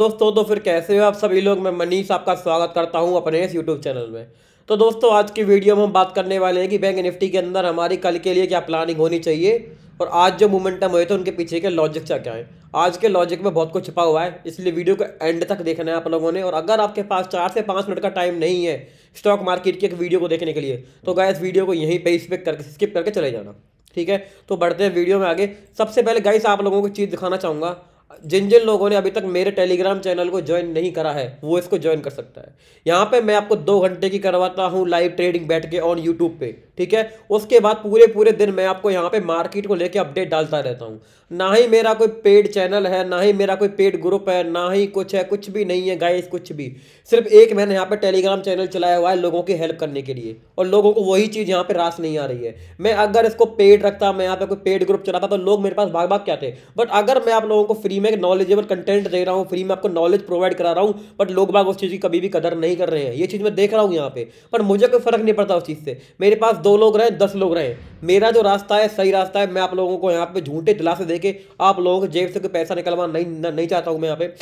दोस्तों तो फिर कैसे हो आप सभी लोग मैं मनीष आपका स्वागत करता हूं अपने इस यूट्यूब चैनल में तो दोस्तों आज की वीडियो में हम बात करने वाले हैं कि बैंक निफ्टी के अंदर हमारी कल के लिए क्या प्लानिंग होनी चाहिए और आज जो मोमेंटम हुए थे उनके पीछे के लॉजिक क्या क्या है आज के लॉजिक में बहुत कुछ छिपा हुआ है इसलिए वीडियो को एंड तक देखना है आप लोगों ने और अगर आपके पास चार से पाँच मिनट का टाइम नहीं है स्टॉक मार्केट की एक वीडियो को देखने के लिए तो इस वीडियो को यहीं पर स्किप करके स्किप करके चले जाना ठीक है तो बढ़ते हैं वीडियो में आगे सबसे पहले गाइस आप लोगों को चीज़ दिखाना चाहूँगा जिन जिन लोगों ने अभी तक मेरे टेलीग्राम चैनल को ज्वाइन नहीं करा है वो इसको ज्वाइन कर सकता है यहाँ पे मैं आपको दो घंटे की करवाता हूँ लाइव ट्रेडिंग बैठ के ऑन यूट्यूब पे ठीक है उसके बाद पूरे पूरे दिन मैं आपको यहाँ पे मार्केट को लेके अपडेट डालता रहता हूँ ना ही मेरा कोई पेड चैनल है ना ही मेरा कोई पेड ग्रुप है ना ही कुछ है कुछ भी नहीं है गाइस कुछ भी सिर्फ एक मैंने यहाँ पे टेलीग्राम चैनल चलाया हुआ है लोगों की हेल्प करने के लिए और लोगों को वही चीज़ यहाँ पे रास नहीं आ रही है मैं अगर इसको पेड रखता मैं यहाँ पे कोई पेड ग्रुप चलाता तो लोग मेरे पास भाग भाग क्या थे बट अगर मैं आप लोगों को फ्री में नॉलेजेबल कंटेंट दे रहा हूँ फ्री में आपको नॉलेज प्रोवाइड करा रहा हूँ बट लोग बाग उस चीज़ की कभी भी कदर नहीं कर रहे हैं ये चीज़ मैं देख रहा हूँ यहाँ पे पर मुझे कोई फर्क नहीं पड़ता उस चीज़ से मेरे पास दो लोग रहे दस लोग रहे मेरा जो रास्ता है सही रास्ता है मैं आप लोगों को यहाँ पे झूठे दिलासे दे के आप लोगों के जेब से कोई पैसा निकलवा नहीं न, नहीं चाहता हूँ मैं यहाँ पे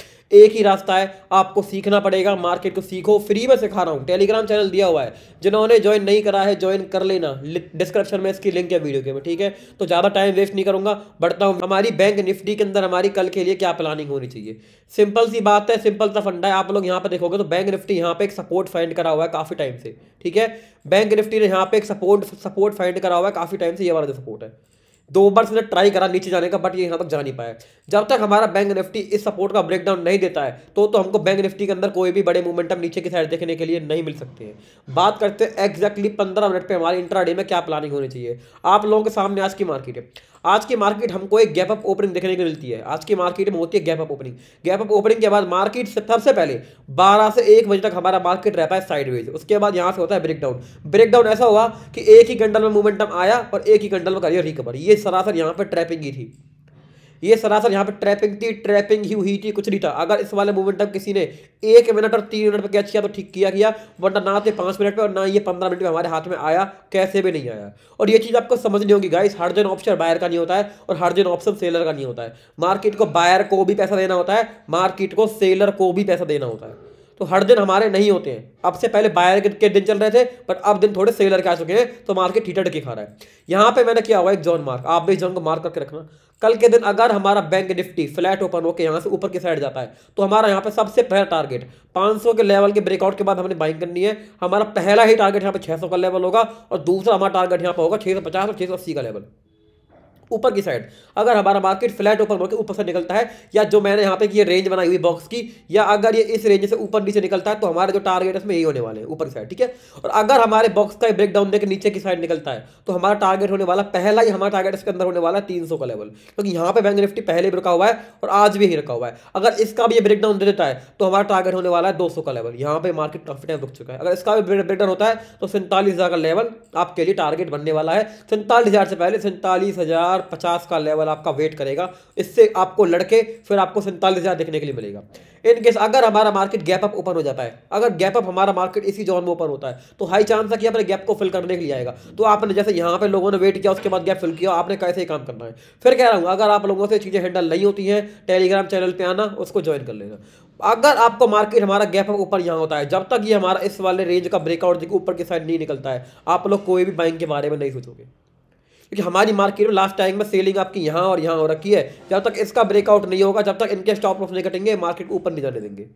एक ही रास्ता है आपको सीखना पड़ेगा मार्केट को सीखो फ्री में सिखा रहा हूँ टेलीग्राम चैनल दिया हुआ है जिन्होंने ज्वाइन नहीं करा है ज्वाइन कर लेना डिस्क्रिप्शन में इसकी लिंक है वीडियो के में ठीक है तो ज़्यादा टाइम वेस्ट नहीं करूँगा बढ़ता हूँ हमारी बैंक निफ्टी के अंदर हमारी कल के लिए क्या प्लानिंग होनी चाहिए सिंपल सी बात है सिंपल सा फंडा है आप लोग यहाँ पर देखोगे तो बैंक निफ्टी यहाँ पे एक सपोर्ट फाइंड करा हुआ है काफ़ी टाइम से ठीक है बैंक निफ्टी ने यहाँ पे एक सपोर्ट सपोर्ट फाइंड करा हुआ है काफ़ी टाइम से ये वाला जो सपोर्ट है दो बार से ट्राई करा नीचे जाने का बट ये यहाँ तक जा नहीं पाया जब तक हमारा बैंक निफ्टी इस सपोर्ट का ब्रेकडाउन नहीं देता है तो तो हमको बैंक निफ्टी के अंदर कोई भी बड़े मूवमेंटम नीचे की साइड देखने के लिए नहीं मिल सकते हैं बात करते हैं एग्जैक्टली पंद्रह मिनट पे हमारे इंट्राडे में क्या प्लानिंग होनी चाहिए आप लोगों के सामने आज की मार्केट है आज की मार्केट हमको एक गैप अप ओपनिंग देखने को मिलती है आज की मार्केट में होती है gap up opening gap up opening के बाद मार्केट सबसे पहले बारह से एक बजे तक हमारा मार्केट रहता है साइडवेज उसके बाद यहाँ से होता है ब्रेकडाउन ब्रेकडाउन ऐसा हुआ कि एक ही कंडल में मूवमेंटम आया और एक ही कंडल में करियर रिकवर ये सरासर यहाँ पर ट्रैपिंग ही थी ये सरासर यहाँ पे ट्रैपिंग थी ट्रैपिंग ही हुई थी कुछ नहीं था अगर इस वाले मूवमेंट किसी ने एक मिनट और तीन मिनट पर कैच किया तो ठीक किया किया वरना ना तो पाँच मिनट पर और ना ये पंद्रह मिनट में हमारे हाथ में आया कैसे भी नहीं आया और ये चीज़ आपको समझ नहीं होगी गाइस हर दिन ऑप्शन बायर का नहीं होता है और हर दिन ऑप्शन सेलर का नहीं होता है मार्केट को बायर को भी पैसा देना होता है मार्केट को सेलर को भी पैसा देना होता है तो हर दिन हमारे नहीं होते हैं अब से पहले बायर के दिन चल रहे थे पर अब दिन थोड़े सेलर के आ चुके हैं तो मार्केट ठीटर के खा रहा है यहाँ पे मैंने किया हुआ एक जॉन मार्क आप भी जॉन को मार्क करके रखना कल के दिन अगर हमारा बैंक निफ्टी फ्लैट ओपन होकर यहाँ से ऊपर की साइड जाता है तो हमारा यहाँ पे सबसे पहला टारगेट 500 के लेवल के ब्रेकआउट के बाद हमने बाइंग करनी है हमारा पहला ही टारगेट यहाँ पे 600 का लेवल होगा और दूसरा हमारा टारगेट यहाँ पे होगा 650 और 680 का लेवल ऊपर की साइड अगर हमारा मार्केट फ्लैट ओपन मार्केट ऊपर से निकलता है या जो मैंने यहाँ पे ये रेंज बनाई हुई बॉक्स की या अगर ये इस रेंज से ऊपर नीचे निकलता है तो हमारे जो टारगेट इसमें यही होने वाले हैं ऊपर की साइड ठीक है और अगर हमारे बॉक्स का ब्रेकडाउन देकर नीचे की साइड निकलता है तो हमारा टारगेट होने वाला पहला ही हमारा टारगेट इसके अंदर होने वाला है तीन का लेवल क्योंकि यहाँ पर बैंक निफ्टी पहले भी रुका हुआ है और आज भी यही रखा हुआ है अगर इसका भी ये ब्रेकडाउन दे देता है तो हमारा टारगेट होने वाला है दो का लेवल यहाँ पर मार्केट काफी टाइम रुक चुका है अगर इसका भी ब्रेकडाउन होता है तो सैंतालीस का लेवल आपके लिए टारगेट बनने वाला है सैंतालीस से पहले सैंतालीस हजार 50 का लेवल आपका वेट करेगा इससे आपको लड़के फिर आपको सैंतालीस हज़ार देखने के लिए मिलेगा इन केस अगर हमारा मार्केट गैप अप ओपन हो जाता है अगर गैप अप हमारा मार्केट इसी जोन में ओपन होता है तो हाई चांस है कि अपने गैप को फिल करने के लिए आएगा तो आपने जैसे यहाँ पर लोगों ने वेट किया उसके बाद गैप फिल किया आपने कैसे ही काम करना है फिर कह रहा हूँ अगर आप लोगों से चीज़ें हैंडल नहीं होती हैं टेलीग्राम चैनल पर आना उसको ज्वाइन कर लेना अगर आपको मार्केट हमारा गैप अप ऊपर यहाँ होता है जब तक ये हमारा इस वाले रेंज का ब्रेकआउट देखिए ऊपर की साइड नहीं निकलता है आप लोग कोई भी बाइंग के बारे में नहीं सोचोगे क्योंकि हमारी मार्केट में लास्ट टाइम में सेलिंग आपकी यहाँ और यहाँ हो रखी है जब तक इसका ब्रेकआउट नहीं होगा जब तक इनके स्टॉप लॉस नहीं कटेंगे मार्केट ऊपर नहीं जाने देंगे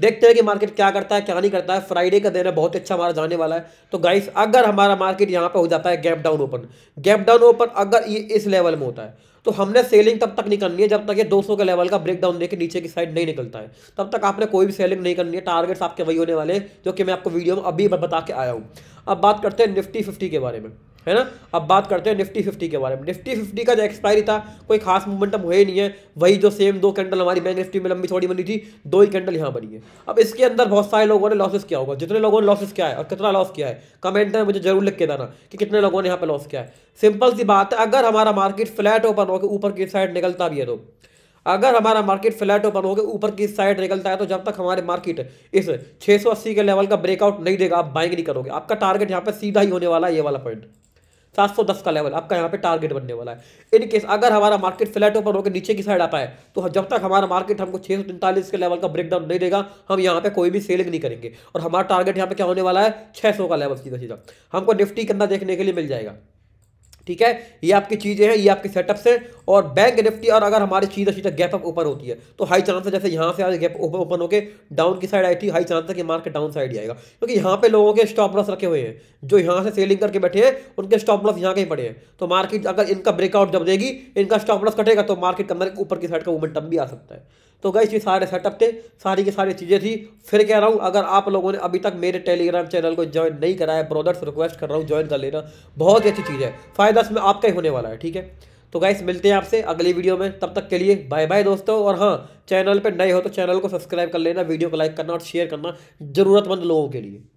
देखते हैं कि मार्केट क्या करता है क्या नहीं करता है फ्राइडे का दिन है बहुत अच्छा हमारा जाने वाला है तो गाइस अगर हमारा मार्केट यहाँ पर हो जाता है gap down open gap down open अगर ये इस लेवल में होता है तो हमने सेलिंग तब तक नहीं करनी है जब तक ये 200 के लेवल का ब्रेकडाउन देके नीचे की साइड नहीं निकलता है तब तक आपने कोई भी सेलिंग नहीं करनी है टारगेट्स आपके वही होने वाले जो कि मैं आपको वीडियो में अभी बता के आया हूँ अब बात करते हैं निफ्टी फिफ्टी के बारे में है ना अब बात करते हैं निफ्टी फिफ्टी के बारे में निफ्टी फिफ्टी का जो एक्सपायरी था कोई खास मूवमेंटम हुए नहीं है वही जो सेम दो कैंडल हमारी बैंक निफ्टी में लंबी थोड़ी बनी थी दो ही कैंडल यहाँ बनी है अब इसके अंदर बहुत सारे लोगों ने लॉसेस किया होगा जितने लोगों ने लॉसेस किया है और कितना लॉस किया है कमेंट में मुझे जरूर लिख के देना कि कितने लोगों ने यहाँ पर लॉस किया है सिंपल सी बात है अगर हमारा मार्केट फ्लैट ओपन होकर ऊपर की साइड निकलता भी है तो अगर हमारा मार्केट फ्लैट ओपन होकर ऊपर की साइड निकलता है तो जब तक हमारे मार्केट इस 680 के लेवल का ब्रेकआउट नहीं देगा आप बाइंग नहीं करोगे आपका टारगेट यहाँ पर सीधा ही होने वाला है ये वाला पॉइंट 710 का लेवल आपका यहाँ पे टारगेट बनने वाला है इन केस अगर हमारा मार्केट फ्लैट ऊपर होकर नीचे की साइड आता है तो जब तक हमारा मार्केट हमको छः के लेवल का ब्रेकडाउन नहीं देगा हम यहाँ पे कोई भी सेलिंग नहीं करेंगे और हमारा टारगेट यहाँ पे क्या होने वाला है 600 का लेवल सीधा सीधा हमको निफ्टी के अंदर देखने के लिए मिल जाएगा ठीक है ये आपकी चीज़ें हैं ये आपके सेटअप्स हैं और बैंक निफ्टी और अगर हमारे सीधा सीधा गैप अप ओपन होती है तो हाई चांस है जैसे यहाँ से आज गैप ओपन ओपन होकर डाउन की साइड आई थी हाई चांस है कि मार्केट डाउन साइड ही आएगा क्योंकि तो यहाँ पे लोगों के स्टॉप लॉस रखे हुए हैं जो यहाँ से सेलिंग करके बैठे हैं उनके स्टॉप लॉस यहाँ कहीं पड़े हैं तो मार्केट अगर इनका ब्रेकआउट जब देगी इनका स्टॉप लॉस कटेगा तो मार्केट के अंदर ऊपर की साइड का मोमेंटम भी आ सकता है तो गई ये सारे सेटअप थे सारी की सारी चीज़ें थी फिर कह रहा हूँ अगर आप लोगों ने अभी तक मेरे टेलीग्राम चैनल को ज्वाइन नहीं कराया ब्रोदर्स ब्रदर्स रिक्वेस्ट कर रहा हूँ ज्वाइन कर लेना बहुत ही अच्छी चीज़ है फ़ायदा इसमें आपका ही होने वाला है ठीक है तो गाइस मिलते हैं आपसे अगली वीडियो में तब तक के लिए बाय बाय दोस्तों और हाँ चैनल पर नए हो तो चैनल को सब्सक्राइब कर लेना वीडियो को लाइक करना और शेयर करना ज़रूरतमंद लोगों के लिए